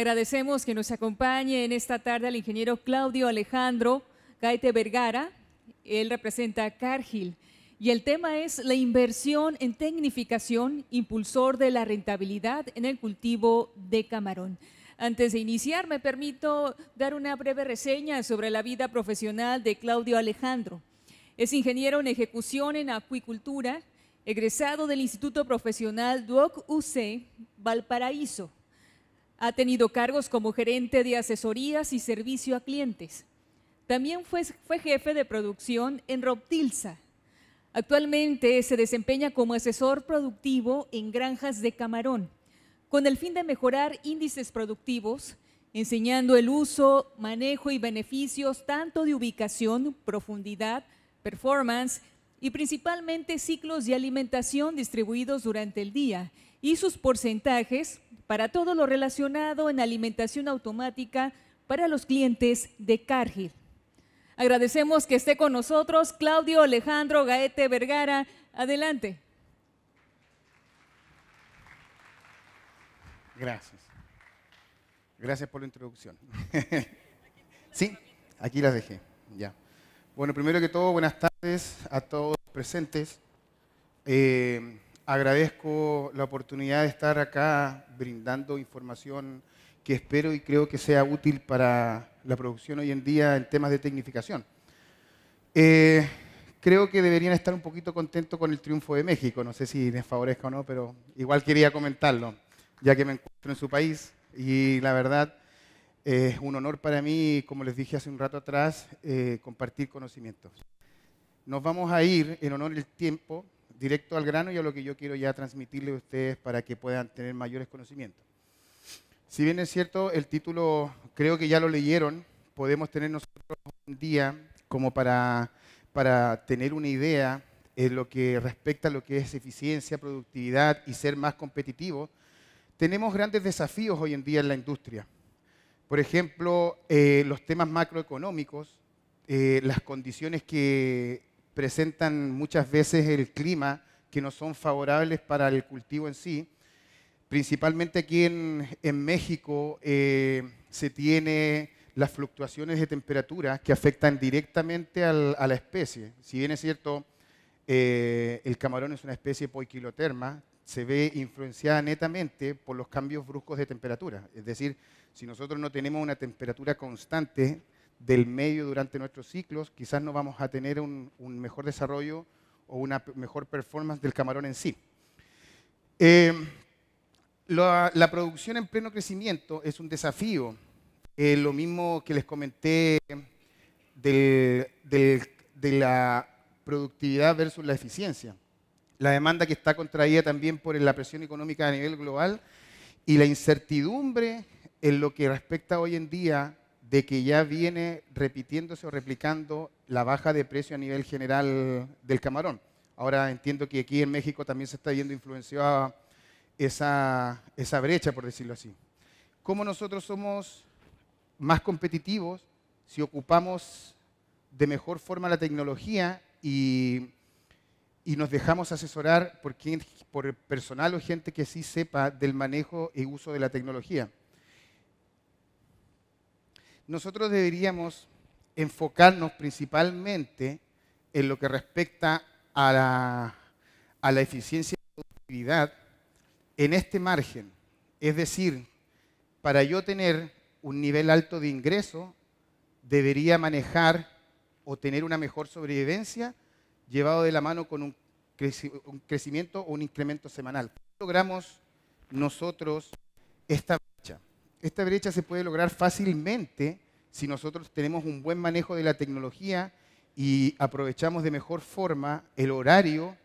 Agradecemos que nos acompañe en esta tarde al ingeniero Claudio Alejandro Gaete Vergara. Él representa Cargill. Y el tema es la inversión en tecnificación, impulsor de la rentabilidad en el cultivo de camarón. Antes de iniciar, me permito dar una breve reseña sobre la vida profesional de Claudio Alejandro. Es ingeniero en ejecución en acuicultura, egresado del Instituto Profesional Duoc uc Valparaíso, ha tenido cargos como gerente de asesorías y servicio a clientes. También fue, jefe de producción en Roptilsa. Actualmente se desempeña como asesor productivo en granjas de camarón, con el fin de mejorar índices productivos, enseñando el uso, manejo y beneficios tanto de ubicación, profundidad, performance y principalmente ciclos de alimentación distribuidos durante el día y sus porcentajes para todo lo relacionado en alimentación automática para los clientes de Cargill. Agradecemos que esté con nosotros Claudio Alejandro Gaete Vergara. Adelante. Gracias. Gracias por la introducción. sí, aquí las dejé. Ya. Bueno, primero que todo, buenas tardes a todos los presentes. Eh, agradezco la oportunidad de estar acá brindando información que espero y creo que sea útil para la producción hoy en día en temas de tecnificación. Eh, creo que deberían estar un poquito contentos con el triunfo de México, no sé si les favorezca o no, pero igual quería comentarlo, ya que me encuentro en su país y la verdad eh, es un honor para mí, como les dije hace un rato atrás, eh, compartir conocimientos. Nos vamos a ir, en honor del tiempo, directo al grano y a lo que yo quiero ya transmitirle a ustedes para que puedan tener mayores conocimientos. Si bien es cierto, el título creo que ya lo leyeron, podemos tener nosotros un día como para, para tener una idea en lo que respecta a lo que es eficiencia, productividad y ser más competitivo. Tenemos grandes desafíos hoy en día en la industria. Por ejemplo, eh, los temas macroeconómicos, eh, las condiciones que presentan muchas veces el clima que no son favorables para el cultivo en sí. Principalmente aquí en, México eh, se tiene las fluctuaciones de temperatura que afectan directamente a la especie. Si bien es cierto, eh, el camarón es una especie poikiloterma, se ve influenciada netamente por los cambios bruscos de temperatura. Es decir, si nosotros no tenemos una temperatura constante, del medio durante nuestros ciclos, quizás no vamos a tener un, mejor desarrollo o una mejor performance del camarón en sí. Eh, la, producción en pleno crecimiento es un desafío. Eh, lo mismo que les comenté de la productividad versus la eficiencia. La demanda que está contraída también por la presión económica a nivel global y la incertidumbre en lo que respecta hoy en día de que ya viene repitiéndose o replicando la baja de precio a nivel general del camarón. Ahora entiendo que aquí en México también se está viendo influenciada esa, brecha, por decirlo así. ¿Cómo nosotros somos más competitivos si ocupamos de mejor forma la tecnología y, y nos dejamos asesorar por, quien, por personal o gente que sí sepa del manejo y uso de la tecnología? nosotros deberíamos enfocarnos principalmente en lo que respecta a la, la eficiencia y productividad en este margen. Es decir, para yo tener un nivel alto de ingreso, debería manejar o tener una mejor sobrevivencia llevado de la mano con un, un crecimiento o un incremento semanal. logramos nosotros esta esta brecha se puede lograr fácilmente si nosotros tenemos un buen manejo de la tecnología y aprovechamos de mejor forma el horario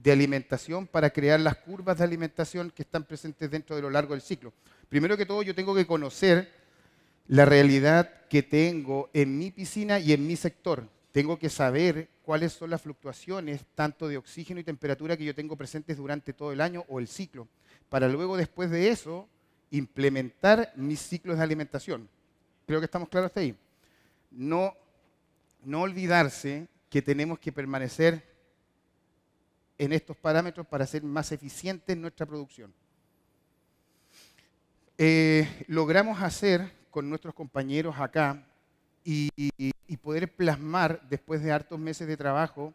de alimentación para crear las curvas de alimentación que están presentes dentro de lo largo del ciclo. Primero que todo, yo tengo que conocer la realidad que tengo en mi piscina y en mi sector. Tengo que saber cuáles son las fluctuaciones tanto de oxígeno y temperatura que yo tengo presentes durante todo el año o el ciclo, para luego después de eso implementar mis ciclos de alimentación. Creo que estamos claros hasta ahí. No, no olvidarse que tenemos que permanecer en estos parámetros para ser más eficientes en nuestra producción. Eh, logramos hacer con nuestros compañeros acá y, poder plasmar después de hartos meses de trabajo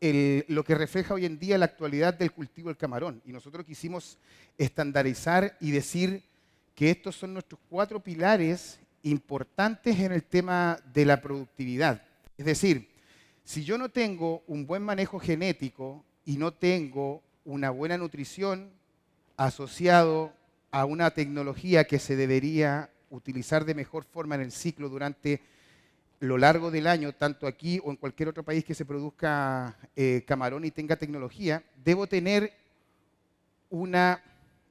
lo que refleja hoy en día la actualidad del cultivo del camarón. Y nosotros quisimos estandarizar y decir que estos son nuestros cuatro pilares importantes en el tema de la productividad. Es decir, si yo no tengo un buen manejo genético y no tengo una buena nutrición asociado a una tecnología que se debería utilizar de mejor forma en el ciclo durante lo largo del año, tanto aquí o en cualquier otro país que se produzca eh, camarón y tenga tecnología, debo tener una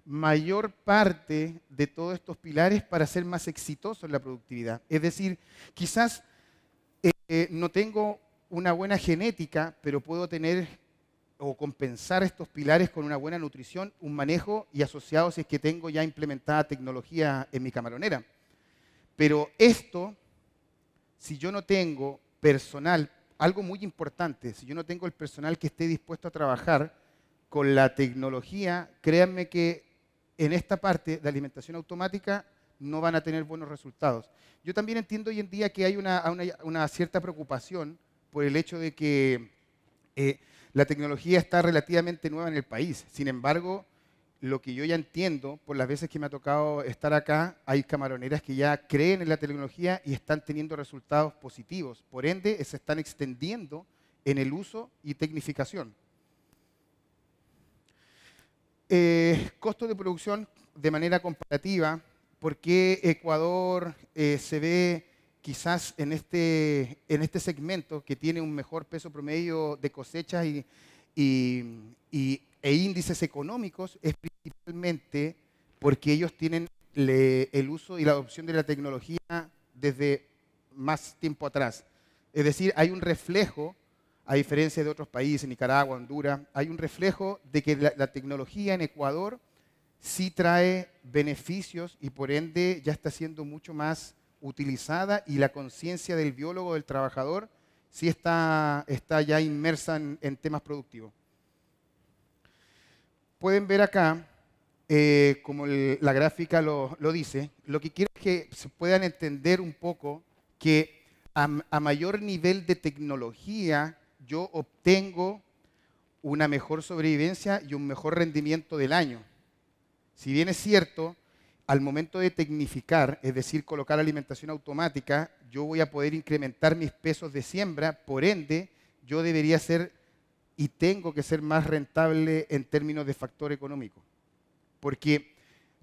mayor parte de todos estos pilares para ser más exitoso en la productividad. Es decir, quizás eh, no tengo una buena genética, pero puedo tener o compensar estos pilares con una buena nutrición, un manejo y asociados si es que tengo ya implementada tecnología en mi camaronera. Pero esto si yo no tengo personal, algo muy importante, si yo no tengo el personal que esté dispuesto a trabajar con la tecnología, créanme que en esta parte de alimentación automática no van a tener buenos resultados. Yo también entiendo hoy en día que hay una, cierta preocupación por el hecho de que eh, la tecnología está relativamente nueva en el país. Sin embargo, lo que yo ya entiendo por las veces que me ha tocado estar acá, hay camaroneras que ya creen en la tecnología y están teniendo resultados positivos. Por ende, se están extendiendo en el uso y tecnificación. Eh, costo de producción de manera comparativa, ¿por qué Ecuador eh, se ve quizás en este, en este segmento que tiene un mejor peso promedio de cosechas y, y, y e índices económicos es principalmente porque ellos tienen el uso y la adopción de la tecnología desde más tiempo atrás. Es decir, hay un reflejo, a diferencia de otros países, Nicaragua, Honduras, hay un reflejo de que la, tecnología en Ecuador sí trae beneficios y por ende ya está siendo mucho más utilizada y la conciencia del biólogo, del trabajador, sí está, está ya inmersa en temas productivos pueden ver acá, eh, como la gráfica lo, dice, lo que quiero es que se puedan entender un poco que a, a mayor nivel de tecnología yo obtengo una mejor sobrevivencia y un mejor rendimiento del año. Si bien es cierto, al momento de tecnificar, es decir, colocar alimentación automática, yo voy a poder incrementar mis pesos de siembra, por ende, yo debería ser y tengo que ser más rentable en términos de factor económico. Porque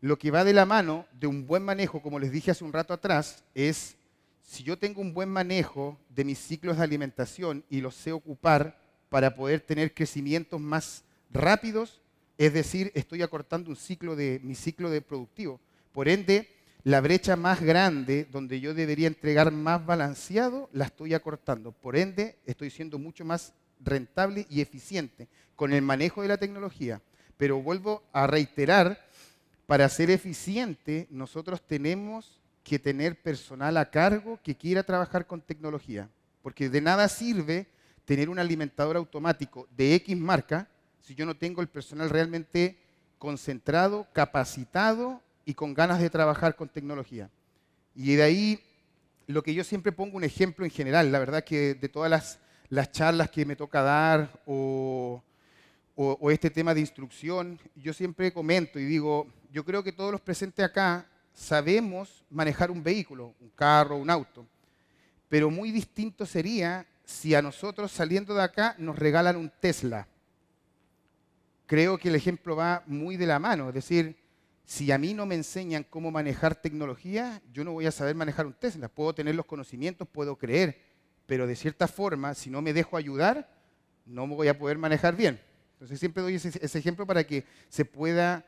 lo que va de la mano de un buen manejo, como les dije hace un rato atrás, es si yo tengo un buen manejo de mis ciclos de alimentación y los sé ocupar para poder tener crecimientos más rápidos, es decir, estoy acortando un ciclo de mi ciclo de productivo. Por ende, la brecha más grande donde yo debería entregar más balanceado la estoy acortando. Por ende, estoy siendo mucho más rentable y eficiente con el manejo de la tecnología. Pero vuelvo a reiterar, para ser eficiente nosotros tenemos que tener personal a cargo que quiera trabajar con tecnología, porque de nada sirve tener un alimentador automático de X marca si yo no tengo el personal realmente concentrado, capacitado y con ganas de trabajar con tecnología. Y de ahí lo que yo siempre pongo un ejemplo en general, la verdad que de todas las las charlas que me toca dar o, este tema de instrucción, yo siempre comento y digo, yo creo que todos los presentes acá sabemos manejar un vehículo, un carro, un auto, pero muy distinto sería si a nosotros saliendo de acá nos regalan un Tesla. Creo que el ejemplo va muy de la mano, es decir, si a mí no me enseñan cómo manejar tecnología, yo no voy a saber manejar un Tesla. Puedo tener los conocimientos, puedo creer, pero de cierta forma, si no me dejo ayudar, no me voy a poder manejar bien. Entonces siempre doy ese, ejemplo para que se pueda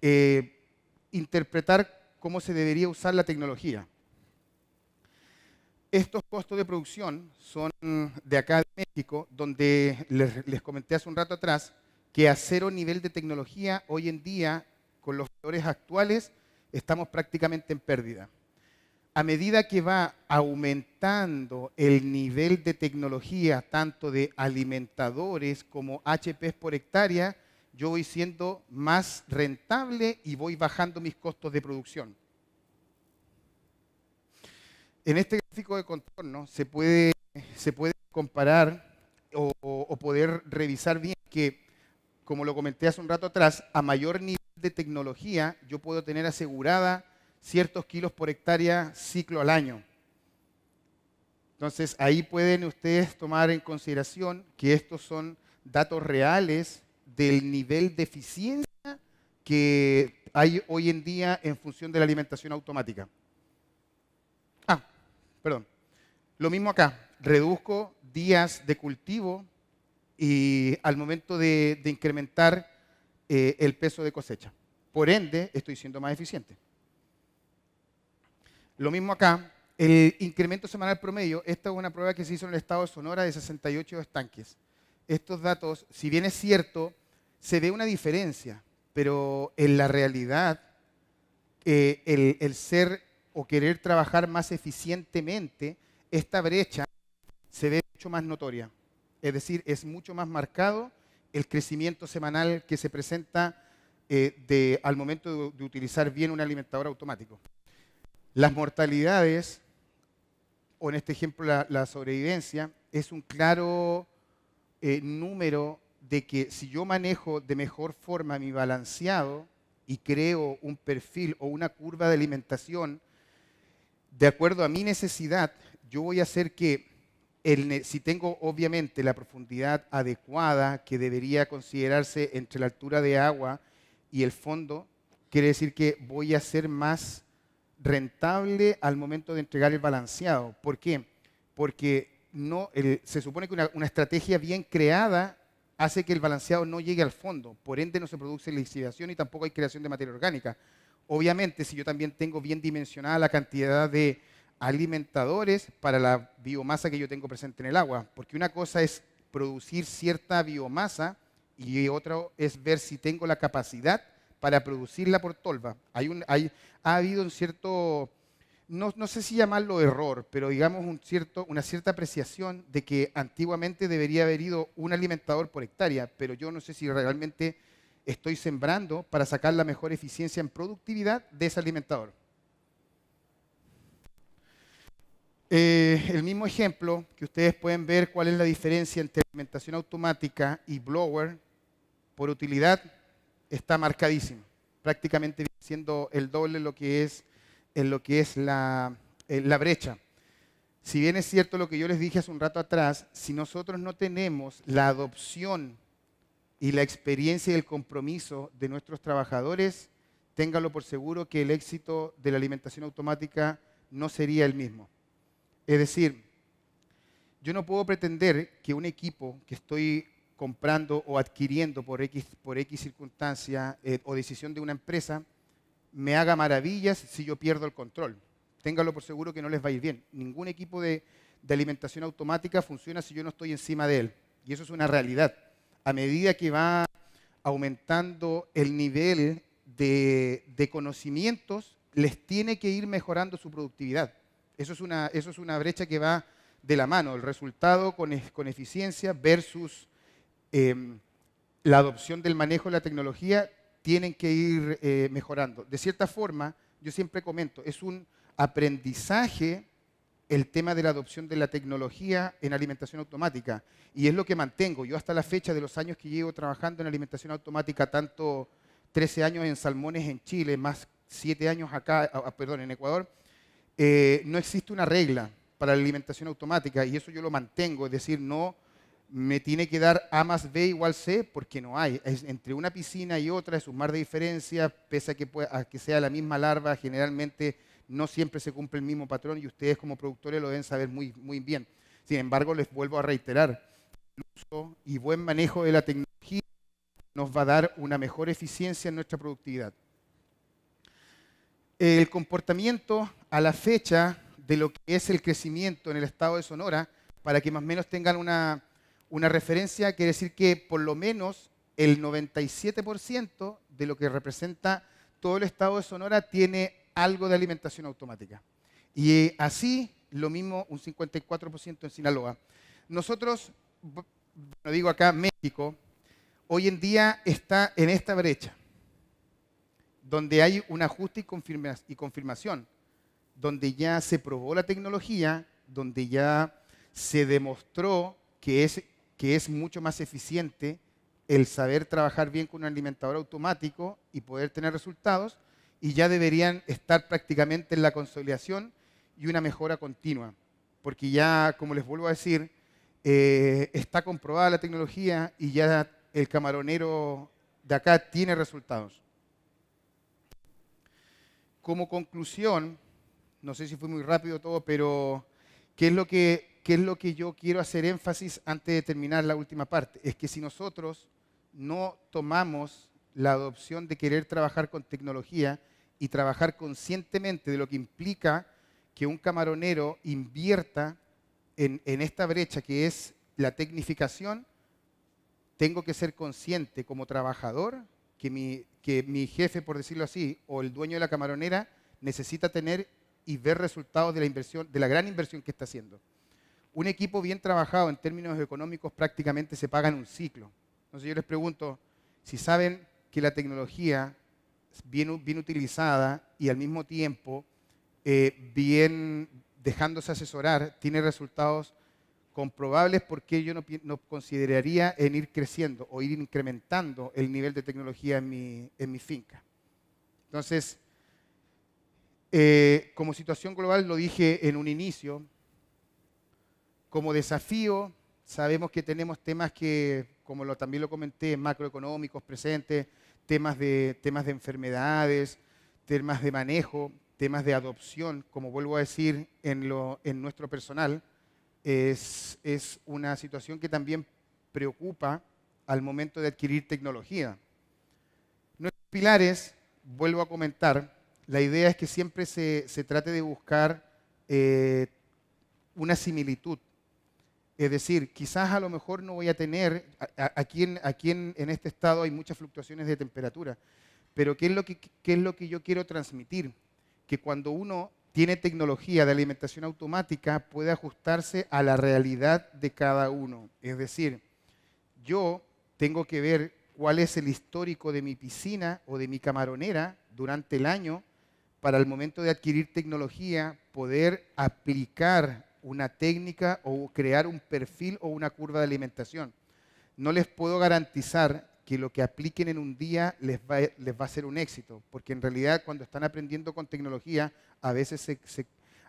eh, interpretar cómo se debería usar la tecnología. Estos costos de producción son de acá de México, donde les, les comenté hace un rato atrás que a cero nivel de tecnología hoy en día, con los valores actuales, estamos prácticamente en pérdida a medida que va aumentando el nivel de tecnología, tanto de alimentadores como HPs por hectárea, yo voy siendo más rentable y voy bajando mis costos de producción. En este gráfico de contorno se puede, comparar o, o poder revisar bien que, como lo comenté hace un rato atrás, a mayor nivel de tecnología yo puedo tener asegurada ciertos kilos por hectárea ciclo al año. Entonces ahí pueden ustedes tomar en consideración que estos son datos reales del nivel de eficiencia que hay hoy en día en función de la alimentación automática. Ah, perdón. Lo mismo acá. Reduzco días de cultivo y al momento de, incrementar eh, el peso de cosecha. Por ende, estoy siendo más eficiente. Lo mismo acá, el incremento semanal promedio, esta es una prueba que se hizo en el estado de Sonora de 68 estanques. Estos datos, si bien es cierto, se ve una diferencia, pero en la realidad eh, el, ser o querer trabajar más eficientemente, esta brecha se ve mucho más notoria. Es decir, es mucho más marcado el crecimiento semanal que se presenta eh, al momento de, utilizar bien un alimentador automático. Las mortalidades, o en este ejemplo la, sobrevivencia, es un claro eh, número de que si yo manejo de mejor forma mi balanceado y creo un perfil o una curva de alimentación de acuerdo a mi necesidad, yo voy a hacer que si tengo obviamente la profundidad adecuada que debería considerarse entre la altura de agua y el fondo, quiere decir que voy a ser más rentable al momento de entregar el balanceado. ¿Por qué? Porque no, se supone que una, estrategia bien creada hace que el balanceado no llegue al fondo, por ende no se produce lixiviación y tampoco hay creación de materia orgánica. Obviamente, si yo también tengo bien dimensionada la cantidad de alimentadores para la biomasa que yo tengo presente en el agua, porque una cosa es producir cierta biomasa y otra es ver si tengo la capacidad para producirla por tolva. ha habido un cierto, no, sé si llamarlo error, pero digamos una cierta apreciación de que antiguamente debería haber ido un alimentador por hectárea, pero yo no sé si realmente estoy sembrando para sacar la mejor eficiencia en productividad de ese alimentador. Eh, el mismo ejemplo que ustedes pueden ver cuál es la diferencia entre alimentación automática y blower por utilidad está marcadísimo, prácticamente siendo el doble lo que es, en lo que es la, eh, la brecha. Si bien es cierto lo que yo les dije hace un rato atrás, si nosotros no tenemos la adopción y la experiencia y el compromiso de nuestros trabajadores, téngalo por seguro que el éxito de la alimentación automática no sería el mismo. Es decir, yo no puedo pretender que un equipo que estoy comprando o adquiriendo por X, por X circunstancia eh, o decisión de una empresa, me haga maravillas si yo pierdo el control. Téngalo por seguro que no les va a ir bien. Ningún equipo de, alimentación automática funciona si yo no estoy encima de él. Y eso es una realidad. A medida que va aumentando el nivel de, conocimientos, les tiene que ir mejorando su productividad. Eso es una, eso es una brecha que va de la mano, el resultado con, con eficiencia versus Em, la adopción del manejo de la tecnología tienen que ir eh, mejorando. De cierta forma, yo siempre comento, es un aprendizaje el tema de la adopción de la tecnología en alimentación automática. Y es lo que mantengo. Yo hasta la fecha de los años que llevo trabajando en alimentación automática, tanto 13 años en salmones en Chile, más 7 años acá, ah, ah, perdón, en Ecuador, eh, no existe una regla para la alimentación automática y eso yo lo mantengo. Es decir, no me tiene que dar A más B igual C, porque no hay. entre una piscina y otra es un mar de diferencia, pese a que, pueda, que sea la misma larva, generalmente no siempre se cumple el mismo patrón y ustedes como productores lo deben saber muy, muy bien. Sin embargo, les vuelvo a reiterar, el uso y buen manejo de la tecnología nos va a dar una mejor eficiencia en nuestra productividad. El comportamiento a la fecha de lo que es el crecimiento en el estado de Sonora, para que más o menos tengan una, una referencia quiere decir que por lo menos el 97% de lo que representa todo el estado de Sonora tiene algo de alimentación automática. Y eh, así, lo mismo, un 54% en Sinaloa. Nosotros, lo digo acá, México, hoy en día está en esta brecha, donde hay un ajuste y confirmación, donde ya se probó la tecnología, donde ya se demostró que es que es mucho más eficiente el saber trabajar bien con un alimentador automático y poder tener resultados, y ya deberían estar prácticamente en la consolidación y una mejora continua, porque ya, como les vuelvo a decir, eh, está comprobada la tecnología y ya el camaronero de acá tiene resultados. Como conclusión, no sé si fue muy rápido todo, pero ¿qué es lo que ¿qué es lo que yo quiero hacer énfasis antes de terminar la última parte? Es que si nosotros no tomamos la adopción de querer trabajar con tecnología y trabajar conscientemente de lo que implica que un camaronero invierta en, esta brecha que es la tecnificación, tengo que ser consciente como trabajador que mi, que mi jefe, por decirlo así, o el dueño de la camaronera necesita tener y ver resultados de la inversión, de la gran inversión que está haciendo un equipo bien trabajado en términos económicos prácticamente se paga en un ciclo. Entonces yo les pregunto, si saben que la tecnología bien, bien utilizada y al mismo tiempo eh, bien dejándose asesorar tiene resultados comprobables, ¿por qué yo no, consideraría en ir creciendo o ir incrementando el nivel de tecnología en mi, finca? Entonces, eh, como situación global, lo dije en un inicio, como desafío, sabemos que tenemos temas que, como también lo comenté, macroeconómicos presentes, temas de, temas de enfermedades, temas de manejo, temas de adopción, como vuelvo a decir, en, lo, en nuestro personal, es, una situación que también preocupa al momento de adquirir tecnología. Nuestros pilares, vuelvo a comentar, la idea es que siempre se, trate de buscar eh, una similitud es decir, quizás a lo mejor no voy a tener, aquí, en, este estado hay muchas fluctuaciones de temperatura, pero ¿qué es, lo que, es lo que yo quiero transmitir? Que cuando uno tiene tecnología de alimentación automática, puede ajustarse a la realidad de cada uno. Es decir, yo tengo que ver cuál es el histórico de mi piscina o de mi camaronera durante el año para el momento de adquirir tecnología, poder aplicar una técnica o crear un perfil o una curva de alimentación. No les puedo garantizar que lo que apliquen en un día les va, les va a ser un éxito, porque en realidad cuando están aprendiendo con tecnología, a veces,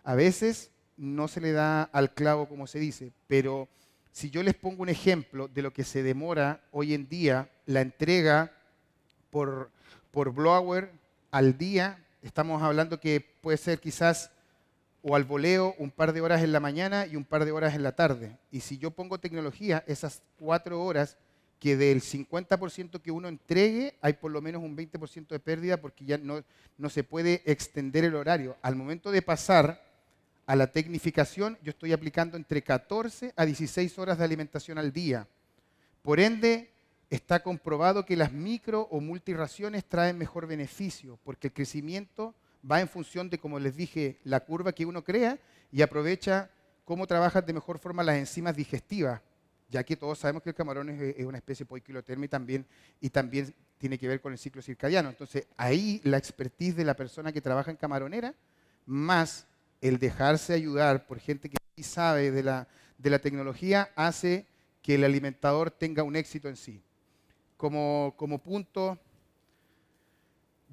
a veces no se le da al clavo, como se dice, pero si yo les pongo un ejemplo de lo que se demora hoy en día, la entrega por, por blower al día, estamos hablando que puede ser quizás o al voleo un par de horas en la mañana y un par de horas en la tarde. Y si yo pongo tecnología, esas cuatro horas, que del 50% que uno entregue, hay por lo menos un 20% de pérdida porque ya no, no se puede extender el horario. Al momento de pasar a la tecnificación, yo estoy aplicando entre 14 a 16 horas de alimentación al día. Por ende, está comprobado que las micro o multiraciones traen mejor beneficio porque el crecimiento va en función de, como les dije, la curva que uno crea y aprovecha cómo trabajan de mejor forma las enzimas digestivas, ya que todos sabemos que el camarón es, una especie poiquiloterma y también, y también tiene que ver con el ciclo circadiano. Entonces, ahí la expertise de la persona que trabaja en camaronera, más el dejarse ayudar por gente que sí sabe de la, de la tecnología, hace que el alimentador tenga un éxito en sí. Como, como punto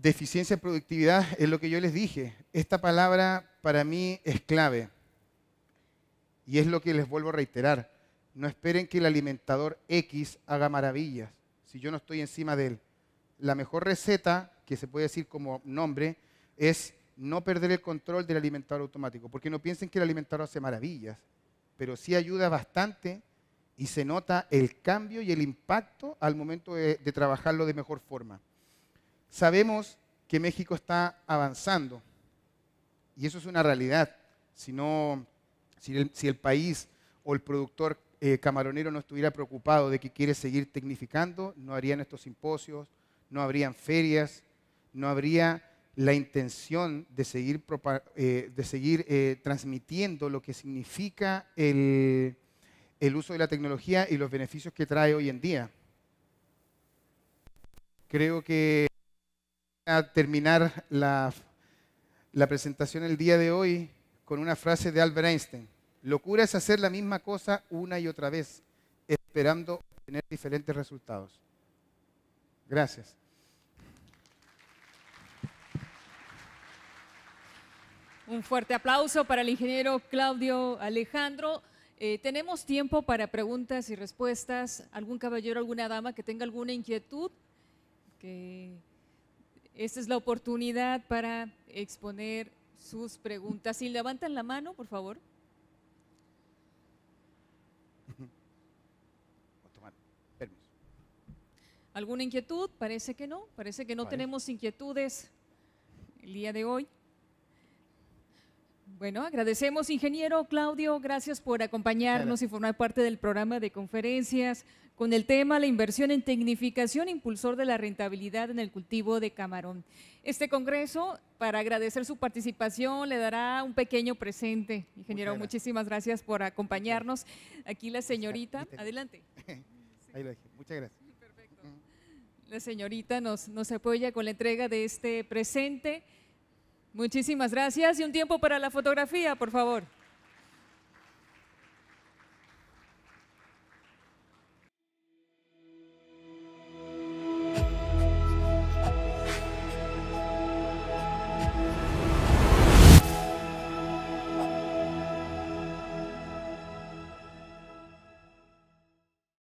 Deficiencia en productividad es lo que yo les dije. Esta palabra para mí es clave. Y es lo que les vuelvo a reiterar. No esperen que el alimentador X haga maravillas si yo no estoy encima de él. La mejor receta, que se puede decir como nombre, es no perder el control del alimentador automático. Porque no piensen que el alimentador hace maravillas, pero sí ayuda bastante y se nota el cambio y el impacto al momento de trabajarlo de mejor forma. Sabemos que México está avanzando y eso es una realidad. Si, si, el, país o el productor eh, camaronero no estuviera preocupado de que quiere seguir tecnificando, no harían estos simposios, no habrían ferias, no habría la intención de seguir, eh, de seguir eh, transmitiendo lo que significa el, el uso de la tecnología y los beneficios que trae hoy en día. Creo que terminar la, presentación el día de hoy con una frase de Albert Einstein. Locura es hacer la misma cosa una y otra vez, esperando tener diferentes resultados. Gracias. Un fuerte aplauso para el ingeniero Claudio Alejandro. Eh, tenemos tiempo para preguntas y respuestas. ¿Algún caballero, alguna dama que tenga alguna inquietud? Que esta es la oportunidad para exponer sus preguntas. Si levantan la mano, por favor. ¿Alguna inquietud? Parece que no. Parece que no tenemos inquietudes el día de hoy. Bueno, agradecemos, ingeniero Claudio, gracias por acompañarnos y formar parte del programa de conferencias con el tema La inversión en tecnificación, impulsor de la rentabilidad en el cultivo de camarón. Este congreso, para agradecer su participación, le dará un pequeño presente. Ingeniero, muchísimas gracias por acompañarnos. Aquí la señorita, adelante. muchas gracias. La señorita nos, nos apoya con la entrega de este presente. Muchísimas gracias y un tiempo para la fotografía, por favor.